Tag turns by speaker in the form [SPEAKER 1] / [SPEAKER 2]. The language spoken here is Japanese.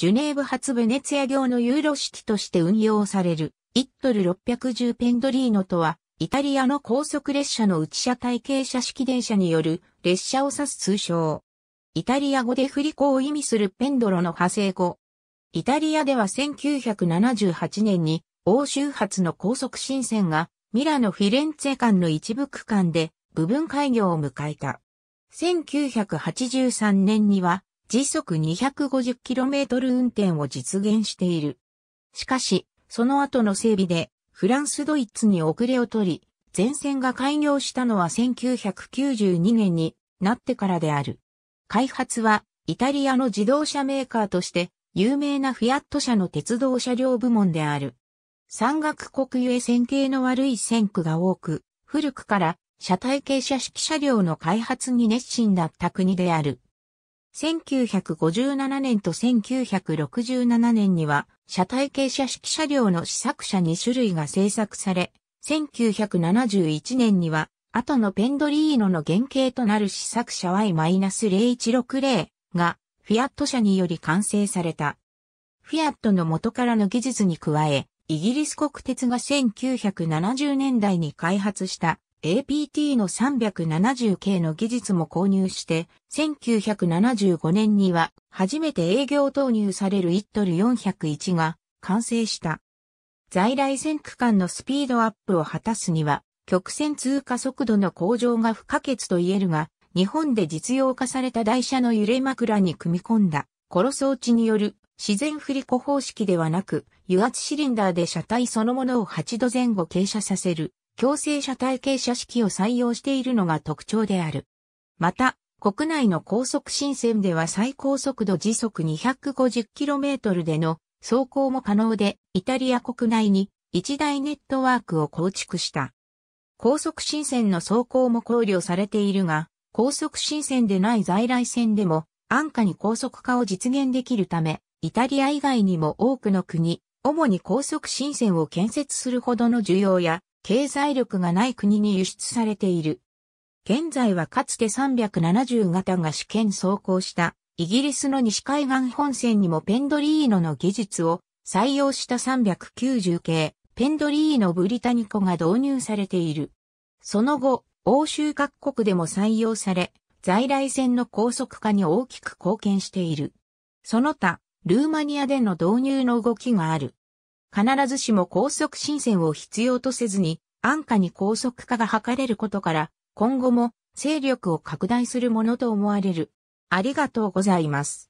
[SPEAKER 1] ジュネーブ発ベネツィア行のユーロ式として運用される、1トル610ペンドリーノとは、イタリアの高速列車の内車体系車式電車による列車を指す通称。イタリア語で振り子を意味するペンドロの派生語。イタリアでは1978年に欧州発の高速新線がミラノ・フィレンツェ間の一部区間で部分開業を迎えた。1983年には時速 250km 運転を実現している。しかし、その後の整備で、フランスドイツに遅れを取り、前線が開業したのは1992年になってからである。開発は、イタリアの自動車メーカーとして、有名なフィアット社の鉄道車両部門である。山岳国ゆえ線形の悪い線区が多く、古くから車体系車式車両の開発に熱心だった国である。1957年と1967年には、車体傾斜式車両の試作車2種類が製作され、1971年には、後のペンドリーノの原型となる試作車 Y-0160 が、フィアット車により完成された。フィアットの元からの技術に加え、イギリス国鉄が1970年代に開発した APT の370系の技術も購入して、1975年には初めて営業投入される1トル401が完成した。在来線区間のスピードアップを果たすには、曲線通過速度の向上が不可欠と言えるが、日本で実用化された台車の揺れ枕に組み込んだ、コロ装置による自然振り子方式ではなく、油圧シリンダーで車体そのものを8度前後傾斜させる共生者体系社式を採用しているのが特徴である。また、国内の高速新線では最高速度時速 250km での走行も可能で、イタリア国内に一大ネットワークを構築した。高速新線の走行も考慮されているが、高速新線でない在来線でも安価に高速化を実現できるため、イタリア以外にも多くの国、主に高速新線を建設するほどの需要や経済力がない国に輸出されている。現在はかつて370型が試験走行したイギリスの西海岸本線にもペンドリーノの技術を採用した390系ペンドリーノブリタニコが導入されている。その後、欧州各国でも採用され、在来線の高速化に大きく貢献している。その他、ルーマニアでの導入の動きがある。必ずしも高速新線を必要とせずに、安価に高速化が図れることから、今後も勢力を拡大するものと思われる。ありがとうございます。